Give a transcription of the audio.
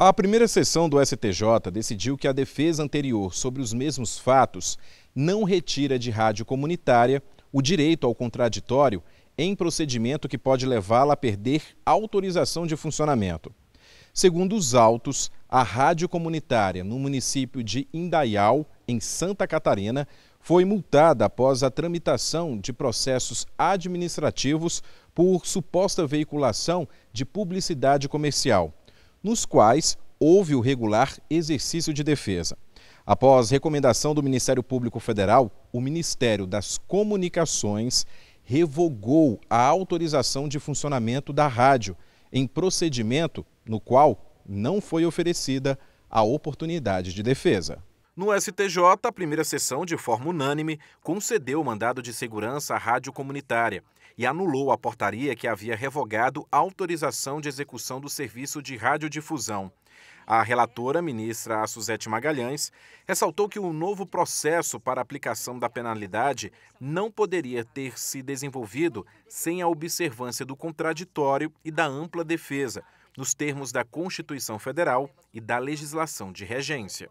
A primeira sessão do STJ decidiu que a defesa anterior sobre os mesmos fatos não retira de rádio comunitária o direito ao contraditório em procedimento que pode levá-la a perder autorização de funcionamento. Segundo os autos, a rádio comunitária no município de Indaial, em Santa Catarina, foi multada após a tramitação de processos administrativos por suposta veiculação de publicidade comercial nos quais houve o regular exercício de defesa. Após recomendação do Ministério Público Federal, o Ministério das Comunicações revogou a autorização de funcionamento da rádio em procedimento no qual não foi oferecida a oportunidade de defesa. No STJ, a primeira sessão, de forma unânime, concedeu o mandado de segurança à rádio comunitária e anulou a portaria que havia revogado a autorização de execução do serviço de radiodifusão. A relatora, ministra Suzete Magalhães, ressaltou que o novo processo para aplicação da penalidade não poderia ter se desenvolvido sem a observância do contraditório e da ampla defesa, nos termos da Constituição Federal e da legislação de regência.